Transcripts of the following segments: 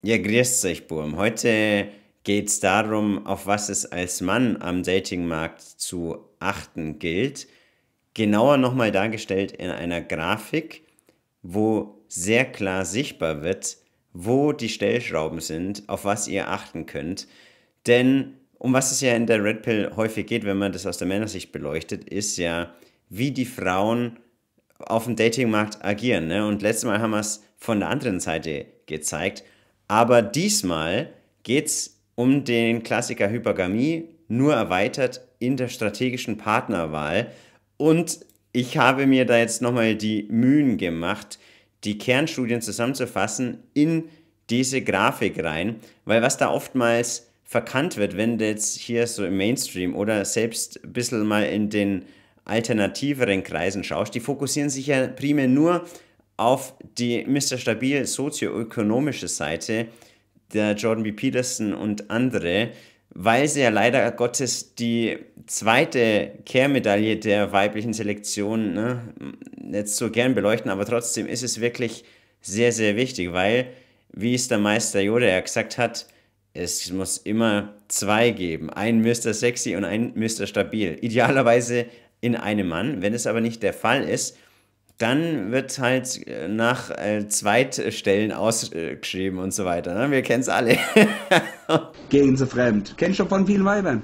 Ja, grüßt euch, Burm. Heute geht es darum, auf was es als Mann am Datingmarkt zu achten gilt. Genauer nochmal dargestellt in einer Grafik, wo sehr klar sichtbar wird, wo die Stellschrauben sind, auf was ihr achten könnt. Denn um was es ja in der Red Pill häufig geht, wenn man das aus der Männersicht beleuchtet, ist ja, wie die Frauen auf dem Datingmarkt agieren. Ne? Und letztes Mal haben wir es von der anderen Seite gezeigt. Aber diesmal geht es um den Klassiker Hypergamie, nur erweitert in der strategischen Partnerwahl. Und ich habe mir da jetzt nochmal die Mühen gemacht, die Kernstudien zusammenzufassen in diese Grafik rein, weil was da oftmals verkannt wird, wenn jetzt hier so im Mainstream oder selbst ein bisschen mal in den alternativeren Kreisen schaust, die fokussieren sich ja primär nur auf die Mr. Stabil sozioökonomische Seite der Jordan B. Peterson und andere, weil sie ja leider Gottes die zweite Kehrmedaille der weiblichen Selektion ne, jetzt so gern beleuchten, aber trotzdem ist es wirklich sehr, sehr wichtig, weil, wie es der Meister Yoda ja gesagt hat, es muss immer zwei geben, ein Mr. Sexy und ein Mr. Stabil. Idealerweise in einem Mann, wenn es aber nicht der Fall ist, dann wird halt äh, nach äh, Zweitstellen ausgeschrieben und so weiter. Ne? Wir kennen es alle. Gehen Sie fremd. Kennst schon von vielen Weibern.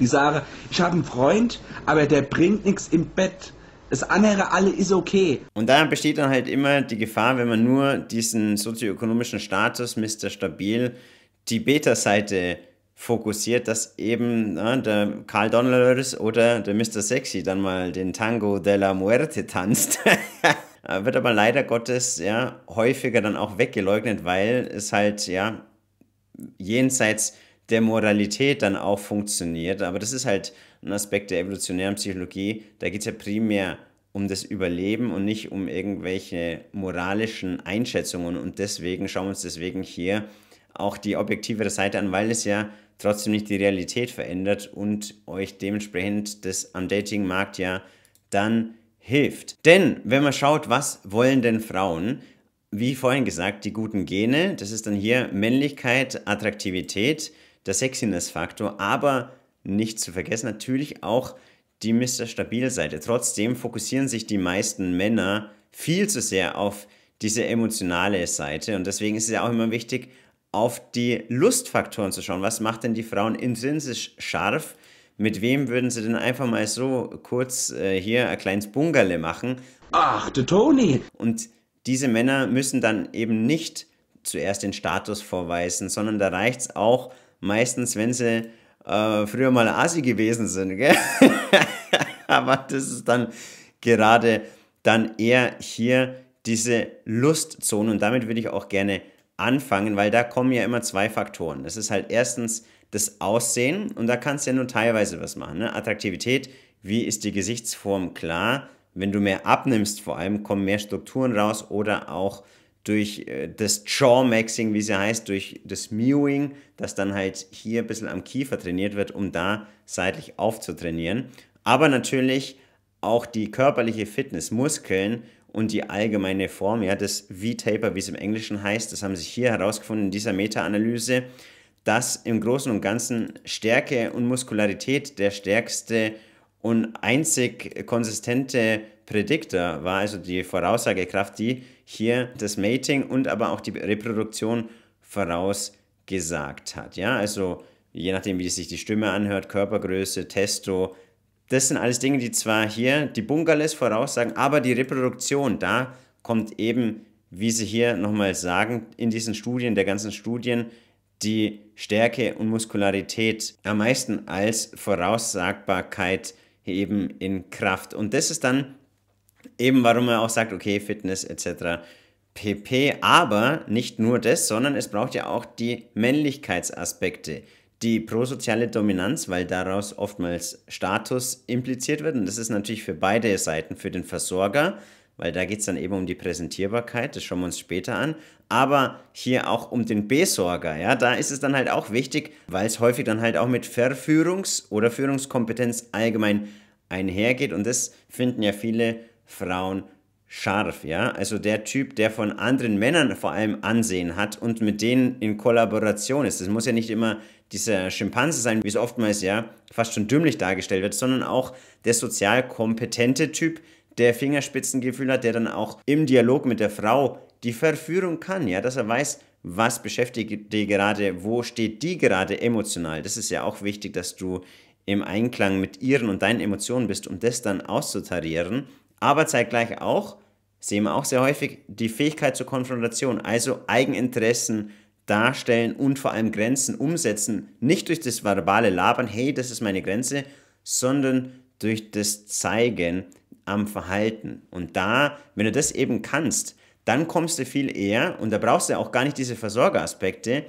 Die sagen, ich habe einen Freund, aber der bringt nichts im Bett. Das andere alle ist okay. Und da besteht dann halt immer die Gefahr, wenn man nur diesen sozioökonomischen Status Mr. Stabil, die Beta-Seite fokussiert, dass eben ne, der Carl Donnerlöris oder der Mr. Sexy dann mal den Tango della Muerte tanzt. Wird aber leider Gottes ja häufiger dann auch weggeleugnet, weil es halt ja jenseits der Moralität dann auch funktioniert. Aber das ist halt ein Aspekt der evolutionären Psychologie. Da geht es ja primär um das Überleben und nicht um irgendwelche moralischen Einschätzungen. Und deswegen schauen wir uns deswegen hier auch die objektivere Seite an, weil es ja trotzdem nicht die Realität verändert und euch dementsprechend das am Datingmarkt ja dann hilft. Denn wenn man schaut, was wollen denn Frauen, wie vorhin gesagt, die guten Gene, das ist dann hier Männlichkeit, Attraktivität, der Sexiness-Faktor, aber nicht zu vergessen natürlich auch die Mr. Stabil-Seite. Trotzdem fokussieren sich die meisten Männer viel zu sehr auf diese emotionale Seite und deswegen ist es ja auch immer wichtig, auf die Lustfaktoren zu schauen. Was macht denn die Frauen intrinsisch scharf? Mit wem würden sie denn einfach mal so kurz äh, hier ein kleines Bungerle machen? Ach, der Toni! Und diese Männer müssen dann eben nicht zuerst den Status vorweisen, sondern da reicht es auch meistens, wenn sie äh, früher mal Asi gewesen sind. Gell? Aber das ist dann gerade dann eher hier diese Lustzone und damit würde ich auch gerne anfangen, weil da kommen ja immer zwei Faktoren. Das ist halt erstens das Aussehen und da kannst du ja nur teilweise was machen. Ne? Attraktivität, wie ist die Gesichtsform klar? Wenn du mehr abnimmst, vor allem kommen mehr Strukturen raus oder auch durch äh, das Jaw-Maxing, wie sie heißt, durch das Mewing, das dann halt hier ein bisschen am Kiefer trainiert wird, um da seitlich aufzutrainieren. Aber natürlich auch die körperliche Fitness, Muskeln, und die allgemeine Form, ja, das V-Taper, wie es im Englischen heißt, das haben sich hier herausgefunden in dieser Meta-Analyse, dass im Großen und Ganzen Stärke und Muskularität der stärkste und einzig konsistente Prädiktor war, also die Voraussagekraft, die hier das Mating und aber auch die Reproduktion vorausgesagt hat. Ja, also je nachdem, wie sich die Stimme anhört, Körpergröße, Testo, das sind alles Dinge, die zwar hier die Bungalows voraussagen, aber die Reproduktion, da kommt eben, wie sie hier nochmal sagen, in diesen Studien, der ganzen Studien, die Stärke und Muskularität am meisten als Voraussagbarkeit eben in Kraft. Und das ist dann eben, warum er auch sagt, okay, Fitness etc. pp. Aber nicht nur das, sondern es braucht ja auch die Männlichkeitsaspekte, die prosoziale Dominanz, weil daraus oftmals Status impliziert wird. Und das ist natürlich für beide Seiten, für den Versorger, weil da geht es dann eben um die Präsentierbarkeit, das schauen wir uns später an. Aber hier auch um den Besorger, ja, da ist es dann halt auch wichtig, weil es häufig dann halt auch mit Verführungs- oder Führungskompetenz allgemein einhergeht. Und das finden ja viele Frauen scharf, ja. Also der Typ, der von anderen Männern vor allem Ansehen hat und mit denen in Kollaboration ist. Das muss ja nicht immer dieser Schimpanse sein, wie es oftmals ja fast schon dümmlich dargestellt wird, sondern auch der sozial kompetente Typ, der Fingerspitzengefühl hat, der dann auch im Dialog mit der Frau die Verführung kann, ja, dass er weiß, was beschäftigt die gerade, wo steht die gerade emotional. Das ist ja auch wichtig, dass du im Einklang mit ihren und deinen Emotionen bist, um das dann auszutarieren aber zeitgleich auch, sehen wir auch sehr häufig, die Fähigkeit zur Konfrontation, also Eigeninteressen darstellen und vor allem Grenzen umsetzen, nicht durch das verbale Labern, hey, das ist meine Grenze, sondern durch das Zeigen am Verhalten. Und da, wenn du das eben kannst, dann kommst du viel eher, und da brauchst du auch gar nicht diese Versorgeraspekte,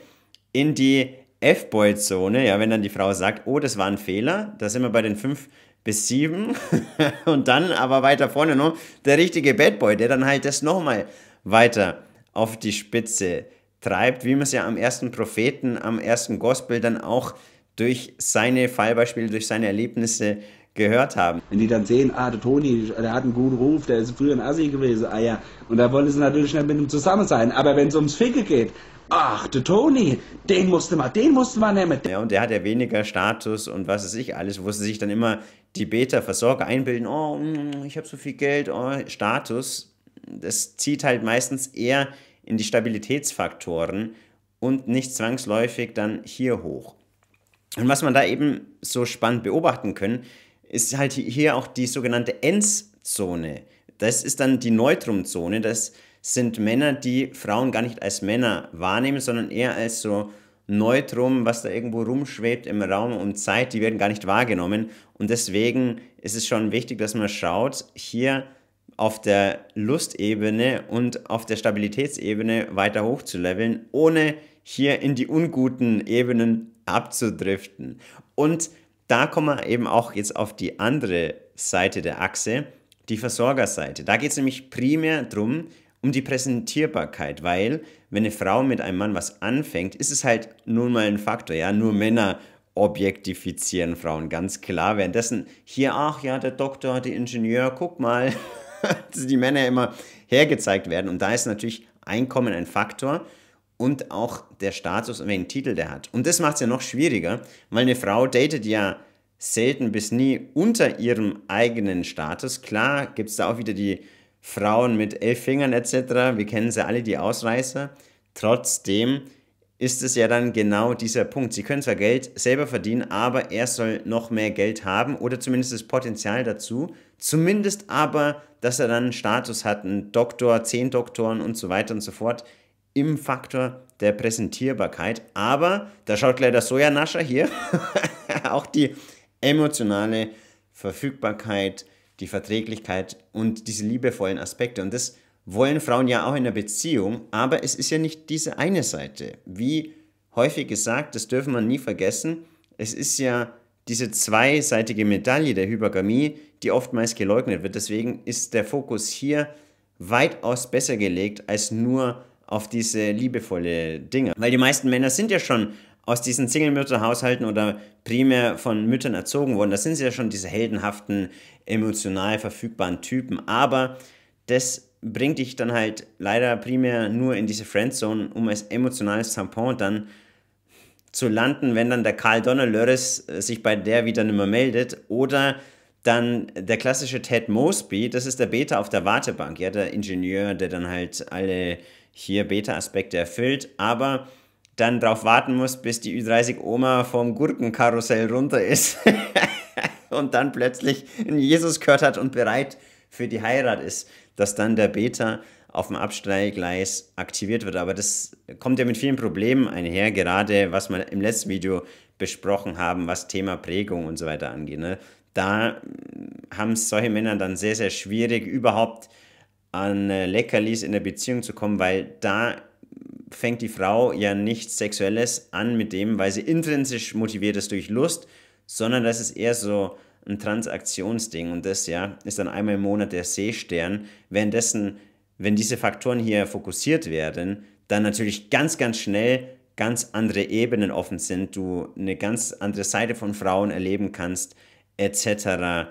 in die F-Boy-Zone, ja, wenn dann die Frau sagt, oh, das war ein Fehler, da sind wir bei den fünf bis sieben und dann aber weiter vorne noch der richtige Bad Boy, der dann halt das nochmal weiter auf die Spitze treibt, wie man es ja am ersten Propheten, am ersten Gospel dann auch durch seine Fallbeispiele, durch seine Erlebnisse gehört haben. Wenn die dann sehen, ah, der Toni, der hat einen guten Ruf, der ist früher ein Assi gewesen, ah ja, und da wollen sie natürlich schnell mit ihm zusammen sein. Aber wenn es ums Ficke geht, Ach, der Tony, den musste man, den musste man nehmen. Ja, und der hat ja weniger Status und was weiß ich alles, wo sie sich dann immer die Beta-Versorger einbilden, oh, mm, ich habe so viel Geld, oh, Status. Das zieht halt meistens eher in die Stabilitätsfaktoren und nicht zwangsläufig dann hier hoch. Und was man da eben so spannend beobachten können, ist halt hier auch die sogenannte Endzone. Das ist dann die Neutrumzone, das ist sind Männer, die Frauen gar nicht als Männer wahrnehmen, sondern eher als so Neutrum, was da irgendwo rumschwebt im Raum und Zeit, die werden gar nicht wahrgenommen. Und deswegen ist es schon wichtig, dass man schaut, hier auf der Lustebene und auf der Stabilitätsebene weiter hoch zu leveln, ohne hier in die unguten Ebenen abzudriften. Und da kommen wir eben auch jetzt auf die andere Seite der Achse, die Versorgerseite. Da geht es nämlich primär darum, um die Präsentierbarkeit, weil wenn eine Frau mit einem Mann was anfängt, ist es halt nun mal ein Faktor, ja, nur Männer objektifizieren Frauen ganz klar, währenddessen hier ach ja, der Doktor, der Ingenieur, guck mal, die Männer immer hergezeigt werden und da ist natürlich Einkommen ein Faktor und auch der Status und welchen Titel der hat. Und das macht es ja noch schwieriger, weil eine Frau datet ja selten bis nie unter ihrem eigenen Status. Klar gibt es da auch wieder die Frauen mit elf Fingern etc. Wir kennen sie alle, die Ausreißer. Trotzdem ist es ja dann genau dieser Punkt. Sie können zwar Geld selber verdienen, aber er soll noch mehr Geld haben oder zumindest das Potenzial dazu. Zumindest aber, dass er dann einen Status hat, einen Doktor, zehn Doktoren und so weiter und so fort im Faktor der Präsentierbarkeit. Aber da schaut leider Sojanascher hier auch die emotionale Verfügbarkeit die Verträglichkeit und diese liebevollen Aspekte. Und das wollen Frauen ja auch in der Beziehung, aber es ist ja nicht diese eine Seite. Wie häufig gesagt, das dürfen wir nie vergessen, es ist ja diese zweiseitige Medaille der Hypergamie, die oftmals geleugnet wird. Deswegen ist der Fokus hier weitaus besser gelegt als nur auf diese liebevolle Dinge. Weil die meisten Männer sind ja schon aus diesen Single-Mütter-Haushalten oder primär von Müttern erzogen wurden, das sind sie ja schon diese heldenhaften, emotional verfügbaren Typen. Aber das bringt dich dann halt leider primär nur in diese Friendzone, um als emotionales Tampon dann zu landen, wenn dann der Karl Donner-Lörres äh, sich bei der wieder nicht mehr meldet oder dann der klassische Ted Mosby, das ist der Beta auf der Wartebank, ja, der Ingenieur, der dann halt alle hier Beta-Aspekte erfüllt, aber dann drauf warten muss, bis die Ü30-Oma vom Gurkenkarussell runter ist und dann plötzlich einen Jesus gehört hat und bereit für die Heirat ist, dass dann der Beta auf dem Absteiggleis aktiviert wird. Aber das kommt ja mit vielen Problemen einher, gerade was wir im letzten Video besprochen haben, was Thema Prägung und so weiter angeht. Ne? Da hm, haben es solche Männer dann sehr, sehr schwierig, überhaupt an äh, Leckerlis in der Beziehung zu kommen, weil da fängt die Frau ja nichts Sexuelles an mit dem, weil sie intrinsisch motiviert ist durch Lust, sondern das ist eher so ein Transaktionsding und das ja ist dann einmal im Monat der Seestern. Währenddessen, wenn diese Faktoren hier fokussiert werden, dann natürlich ganz, ganz schnell ganz andere Ebenen offen sind, du eine ganz andere Seite von Frauen erleben kannst, etc.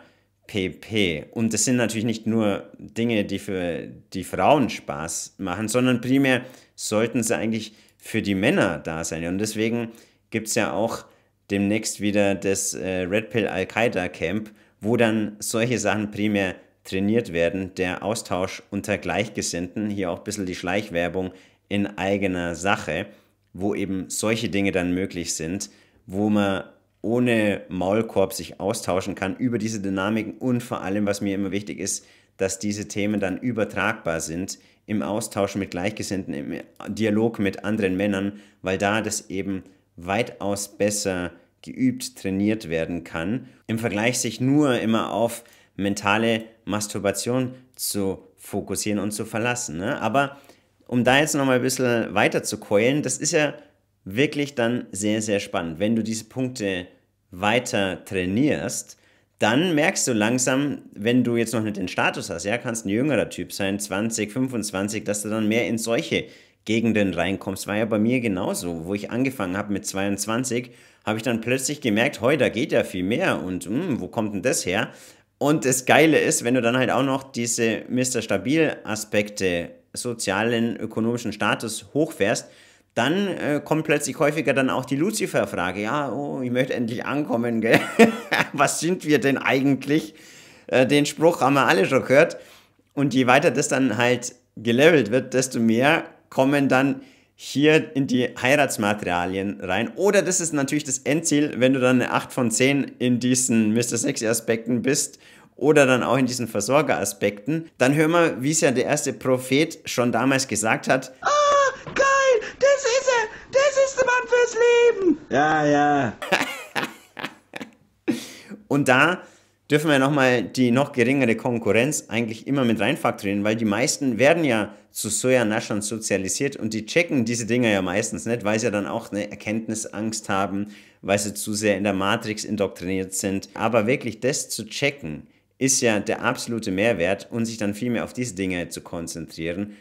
pp. Und das sind natürlich nicht nur Dinge, die für die Frauen Spaß machen, sondern primär sollten sie eigentlich für die Männer da sein. Und deswegen gibt es ja auch demnächst wieder das äh, Red Pill Al-Qaida Camp, wo dann solche Sachen primär trainiert werden, der Austausch unter Gleichgesinnten, hier auch ein bisschen die Schleichwerbung in eigener Sache, wo eben solche Dinge dann möglich sind, wo man ohne Maulkorb sich austauschen kann über diese Dynamiken und vor allem, was mir immer wichtig ist, dass diese Themen dann übertragbar sind im Austausch mit Gleichgesinnten, im Dialog mit anderen Männern, weil da das eben weitaus besser geübt, trainiert werden kann. Im Vergleich sich nur immer auf mentale Masturbation zu fokussieren und zu verlassen. Ne? Aber um da jetzt nochmal ein bisschen weiter zu keulen, das ist ja wirklich dann sehr, sehr spannend. Wenn du diese Punkte weiter trainierst, dann merkst du langsam, wenn du jetzt noch nicht den Status hast, ja, kannst ein jüngerer Typ sein, 20, 25, dass du dann mehr in solche Gegenden reinkommst. War ja bei mir genauso, wo ich angefangen habe mit 22, habe ich dann plötzlich gemerkt, hey, da geht ja viel mehr und mh, hm, wo kommt denn das her? Und das Geile ist, wenn du dann halt auch noch diese Mr. Stabil-Aspekte, sozialen, ökonomischen Status hochfährst, dann äh, kommt plötzlich häufiger dann auch die Lucifer-Frage. Ja, oh, ich möchte endlich ankommen, gell? Was sind wir denn eigentlich? Äh, den Spruch haben wir alle schon gehört. Und je weiter das dann halt gelevelt wird, desto mehr kommen dann hier in die Heiratsmaterialien rein. Oder das ist natürlich das Endziel, wenn du dann eine 8 von 10 in diesen Mr. Sexy-Aspekten bist oder dann auch in diesen Versorger-Aspekten. dann hör mal, wie es ja der erste Prophet schon damals gesagt hat. Oh! Leben. Ja, ja. Und da dürfen wir nochmal die noch geringere Konkurrenz eigentlich immer mit reinfaktorieren, weil die meisten werden ja zu Sojanaschern sozialisiert und die checken diese Dinger ja meistens nicht, weil sie dann auch eine Erkenntnisangst haben, weil sie zu sehr in der Matrix indoktriniert sind. Aber wirklich das zu checken, ist ja der absolute Mehrwert und sich dann viel mehr auf diese Dinge zu konzentrieren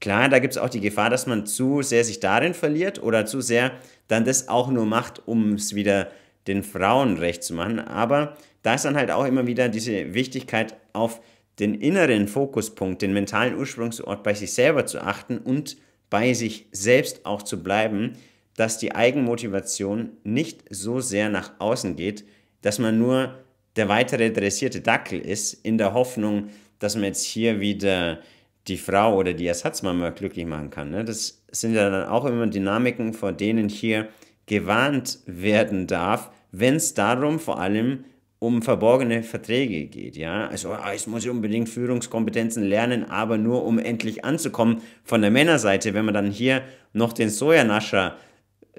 Klar, da gibt es auch die Gefahr, dass man zu sehr sich darin verliert oder zu sehr dann das auch nur macht, um es wieder den Frauen recht zu machen. Aber da ist dann halt auch immer wieder diese Wichtigkeit auf den inneren Fokuspunkt, den mentalen Ursprungsort bei sich selber zu achten und bei sich selbst auch zu bleiben, dass die Eigenmotivation nicht so sehr nach außen geht, dass man nur der weitere dressierte Dackel ist, in der Hoffnung, dass man jetzt hier wieder die Frau oder die Ersatzmama glücklich machen kann. Ne? Das sind ja dann auch immer Dynamiken, vor denen hier gewarnt werden darf, wenn es darum vor allem um verborgene Verträge geht. Ja? Also jetzt ah, muss ich unbedingt Führungskompetenzen lernen, aber nur um endlich anzukommen von der Männerseite, wenn man dann hier noch den Sojanascher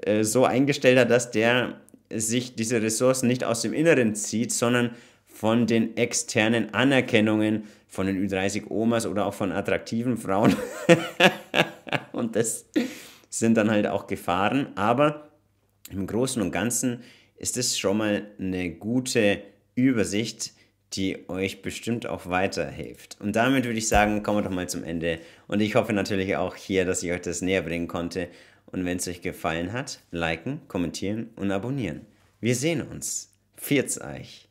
äh, so eingestellt hat, dass der sich diese Ressourcen nicht aus dem Inneren zieht, sondern von den externen Anerkennungen, von den Ü30 Omas oder auch von attraktiven Frauen. und das sind dann halt auch Gefahren. Aber im Großen und Ganzen ist es schon mal eine gute Übersicht, die euch bestimmt auch weiterhilft. Und damit würde ich sagen, kommen wir doch mal zum Ende. Und ich hoffe natürlich auch hier, dass ich euch das näher bringen konnte. Und wenn es euch gefallen hat, liken, kommentieren und abonnieren. Wir sehen uns. Viert's euch.